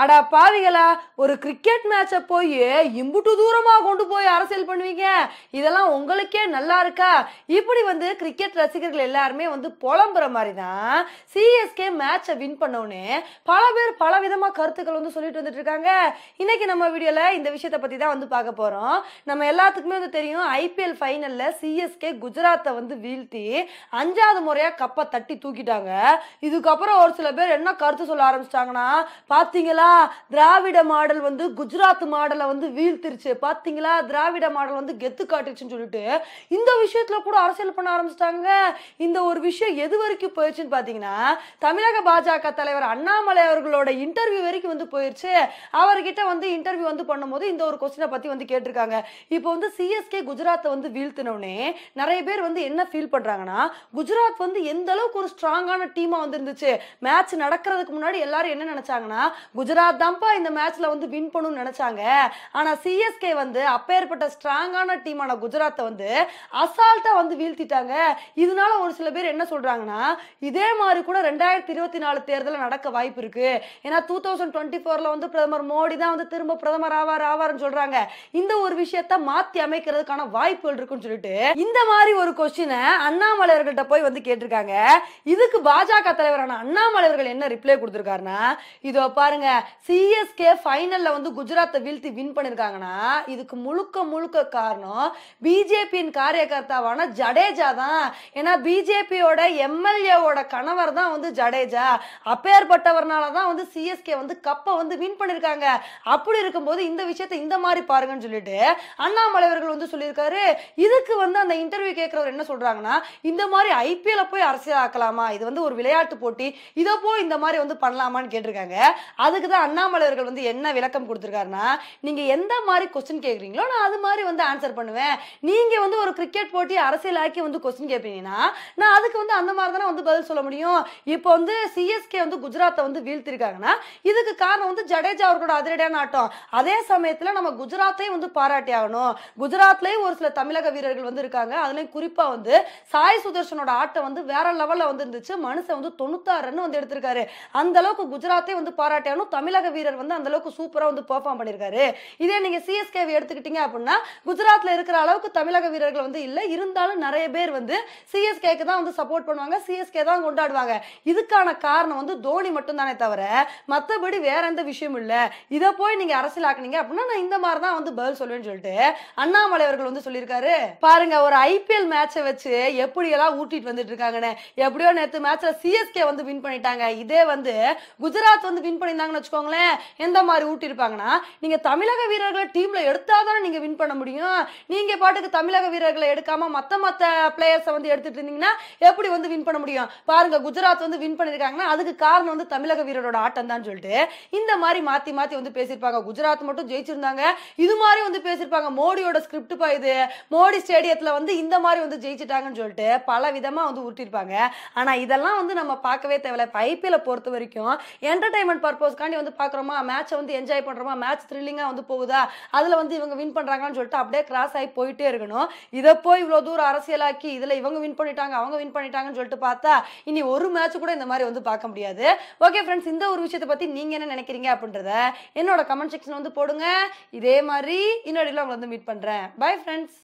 ஆடா பாவிகளா ஒரு கிரிக்கெட் மேட்சை போய் இம்புட்டு தூரமாக கொண்டு போய் அரசியல் பண்ணுவீங்க இதெல்லாம் உங்களுக்கே நல்லா இருக்கா இப்படி வந்து கிரிக்கெட் ரசிகர்கள் எல்லாருமே வந்து புலம்புற மாதிரி தான் சிஎஸ்கே மேட்சை வின் பண்ணவுனே பல பேர் பல விதமாக கருத்துக்கள் வந்து சொல்லிட்டு வந்துட்டு இருக்காங்க இன்னைக்கு நம்ம வீடியோவில் இந்த விஷயத்தை பற்றி தான் வந்து பார்க்க போகிறோம் நம்ம எல்லாத்துக்குமே வந்து தெரியும் ஐபிஎல் ஃபைனலில் சிஎஸ்கே குஜராத்தை வந்து வீழ்த்தி அஞ்சாவது முறையாக கப்பை தட்டி தூக்கிட்டாங்க இதுக்கப்புறம் ஒரு சில பேர் என்ன கருத்து சொல்ல ஆரம்பிச்சிட்டாங்கன்னா பார்த்தீங்களா பாத்தீங்களா திராவிட மாடல் வந்து குஜராத் மாடலை வந்து வீழ்த்திருச்சு பாத்தீங்களா திராவிட மாடல் வந்து கெத்து காட்டுச்சுன்னு சொல்லிட்டு இந்த விஷயத்துல கூட அரசியல் பண்ண ஆரம்பிச்சிட்டாங்க இந்த ஒரு விஷயம் எது வரைக்கும் போயிடுச்சுன்னு பாத்தீங்கன்னா தமிழக பாஜக தலைவர் அண்ணாமலை அவர்களோட இன்டர்வியூ வரைக்கும் வந்து போயிருச்சு அவர்கிட்ட வந்து இன்டர்வியூ வந்து பண்ணும்போது இந்த ஒரு கொஸ்டினை பத்தி வந்து கேட்டிருக்காங்க இப்போ வந்து சிஎஸ்கே குஜராத்தை வந்து வீழ்த்தினோடனே நிறைய பேர் வந்து என்ன ஃபீல் பண்றாங்கன்னா குஜராத் வந்து எந்த அளவுக்கு ஒரு ஸ்ட்ராங்கான டீமா வந்து இருந்துச்சு மேட்ச் நடக்கிறதுக்கு முன்னாடி எல்லாரும் என்ன நினைச்சாங்கன்னா குஜராத் தான்ப்பா இந்த மேட்ச்ல வந்து வின் பண்ணணும்னு நினைச்சாங்க ஆனா சிஎஸ்கே வந்து அப்பேற்பட்ட ஸ்ட்ராங்கான டீமான குஜராத்தை வந்து அசால்ட்டா வந்து வீழ்த்திட்டாங்க இதனால ஒரு சில பேர் என்ன சொல்றாங்கன்னா இதே மாதிரி கூட ரெண்டாயிரத்தி இருபத்தி நாலு தேர்தலில் நடக்க வாய்ப்பு இருக்கு ஏன்னா டூ தௌசண்ட் டுவெண்ட்டி ஃபோர்ல வந்து பிரதமர் மோடி தான் வந்து திரும்ப பிரதமர் ஆவார் ஆவார்னு சொல்றாங்க இந்த ஒரு விஷயத்த மாத்தி அமைக்கிறதுக்கான வாய்ப்புகள் இருக்குன்னு சொல்லிட்டு இந்த மாதிரி ஒரு கொஸ்டினை அண்ணாமலையர்கள்ட்ட போய் வந்து கேட்டிருக்காங்க இதுக்கு பாஜக தலைவரான அண்ணாமலையர்கள் என்ன ரிப்ளை கொடுத்துருக்காருன்னா இதோ பாருங்க சிஎஸ்கே ஃபைனலில் வந்து குஜராத்தை வீழ்த்தி வின் பண்ணியிருக்காங்கன்னா இதுக்கு முழுக்க முழுக்க காரணம் பிஜேபியின் காரியகர்த்தாவான ஜடேஜா தான் ஏன்னா பிஜேபியோட எம்எல்ஏவோட கணவர் தான் வந்து ஜடேஜா அப்பேற்பட்டவர்னால தான் வந்து சிஎஸ்கே வந்து கப்பை வந்து வின் பண்ணியிருக்காங்க அப்படி இருக்கும்போது இந்த விஷயத்தை இந்த மாதிரி பாருங்கன்னு சொல்லிட்டு அண்ணாமலை அவர்கள் வந்து சொல்லியிருக்காரு இதுக்கு வந்து அந்த இன்டர்வியூ கேட்குறவர் என்ன சொல்கிறாங்கன்னா இந்த மாதிரி ஐபிஎல போய் அரசியல் ஆக்கலாமா இது வந்து ஒரு விளையாட்டு போட்டி இதை போய் இந்த மாதிரி வந்து பண்ணலாமான்னு கேட்டிருக்காங்க அதுக்கு அதுக்கு தான் அண்ணாமலையர்கள் வந்து என்ன விளக்கம் கொடுத்துருக்காருன்னா நீங்கள் எந்த மாதிரி கொஸ்டின் கேட்குறீங்களோ நான் அது மாதிரி வந்து ஆன்சர் பண்ணுவேன் நீங்கள் வந்து ஒரு கிரிக்கெட் போட்டி அரசியல் ஆக்கி வந்து கொஸ்டின் கேட்பீங்கன்னா நான் அதுக்கு வந்து அந்த மாதிரி தானே வந்து பதில் சொல்ல முடியும் இப்போ வந்து சிஎஸ்கே வந்து குஜராத்தை வந்து வீழ்த்திருக்காங்கன்னா இதுக்கு காரணம் வந்து ஜடேஜா அவர்களோட அதிரடியான ஆட்டம் அதே சமயத்தில் நம்ம குஜராத்தையும் வந்து பாராட்டி ஆகணும் குஜராத்லேயும் ஒரு சில தமிழக வீரர்கள் வந்து இருக்காங்க அதுலேயும் குறிப்பாக வந்து சாய் சுதர்ஷனோட ஆட்டம் வந்து வேற லெவலில் வந்து இருந்துச்சு மனுஷன் வந்து தொண்ணூத்தாறுன்னு ரன் வந்து எடுத்திருக்காரு அந்த அளவுக்கு குஜராத்தையும் வந்து பாராட்டி ஆகணும் தமிழக வீரர் வந்து அந்த அளவுக்கு சூப்பராக வந்து பெர்ஃபார்ம் பண்ணிருக்காரு இதே நீங்க சிஎஸ்கே எடுத்துக்கிட்டீங்க அப்படின்னா குஜராத்ல இருக்கிற அளவுக்கு தமிழக வீரர்கள் வந்து இல்லை இருந்தாலும் நிறைய பேர் வந்து சிஎஸ்கேக்கு தான் வந்து சப்போர்ட் பண்ணுவாங்க சிஎஸ்கே தான் கொண்டாடுவாங்க இதுக்கான காரணம் வந்து தோனி மட்டும் தானே தவிர மற்றபடி வேற எந்த விஷயமும் இல்லை இதை போய் நீங்க அரசியலாக்குனீங்க அப்படின்னா நான் இந்த மாதிரி தான் வந்து பதில் சொல்லுவேன்னு சொல்லிட்டு அண்ணாமலை அவர்கள் வந்து சொல்லியிருக்காரு பாருங்க ஒரு ஐபிஎல் மேட்சை வச்சு எப்படியெல்லாம் ஊட்டிட்டு வந்துட்டு இருக்காங்கன்னு எப்படியோ நேற்று மேட்ச்ல சிஎஸ்கே வந்து வின் பண்ணிட்டாங்க இதே வந்து குஜராத் வந்து வின் பண்ணியிருந்தாங்கன்னு வச்சுக்கோங்களேன் எந்த மாதிரி ஊட்டியிருப்பாங்கன்னா நீங்கள் தமிழக வீரர்களை டீமில் எடுத்தால் தானே நீங்கள் வின் பண்ண முடியும் நீங்கள் பாட்டுக்கு தமிழக வீரர்களை எடுக்காமல் மற்ற மற்ற பிளேயர்ஸை வந்து எடுத்துகிட்டு இருந்தீங்கன்னா எப்படி வந்து வின் பண்ண முடியும் பாருங்கள் குஜராத் வந்து வின் பண்ணியிருக்காங்கன்னா அதுக்கு காரணம் வந்து தமிழக வீரரோட ஆட்டம் தான் சொல்லிட்டு இந்த மாதிரி மாற்றி மாற்றி வந்து பேசியிருப்பாங்க குஜராத் மட்டும் ஜெயிச்சிருந்தாங்க இது மாதிரி வந்து பேசியிருப்பாங்க மோடியோட ஸ்கிரிப்ட் பா இது மோடி ஸ்டேடியத்தில் வந்து இந்த மாதிரி வந்து ஜெயிச்சிட்டாங்கன்னு சொல்லிட்டு பல விதமாக வந்து உருட்டிருப்பாங்க ஆனால் இதெல்லாம் வந்து நம்ம பார்க்கவே தேவையில்லை ஐபிஎல்லை பொறுத்த வரைக்கும் என்டர்டைன்மெண்ட் பர்பஸ்க்காண்டி பின்னாடி வந்து பார்க்குறோமா மேட்சை வந்து என்ஜாய் பண்ணுறோமா மேட்ச் த்ரில்லிங்காக வந்து போகுதா அதில் வந்து இவங்க வின் பண்ணுறாங்கன்னு சொல்லிட்டு அப்படியே கிராஸ் ஆகி போயிட்டே இருக்கணும் இதை போய் இவ்வளோ தூரம் அரசியலாக்கி இதில் இவங்க வின் பண்ணிட்டாங்க அவங்க வின் பண்ணிட்டாங்கன்னு சொல்லிட்டு பார்த்தா இனி ஒரு மேட்ச் கூட இந்த மாதிரி வந்து பார்க்க முடியாது ஓகே ஃப்ரெண்ட்ஸ் இந்த ஒரு விஷயத்தை பற்றி நீங்கள் என்ன நினைக்கிறீங்க அப்படின்றத என்னோட கமெண்ட் செக்ஷன் வந்து போடுங்க இதே மாதிரி இன்னொரு உங்களை வந்து மீட் பண்ணுறேன் பை ஃப்ரெண்ட்ஸ்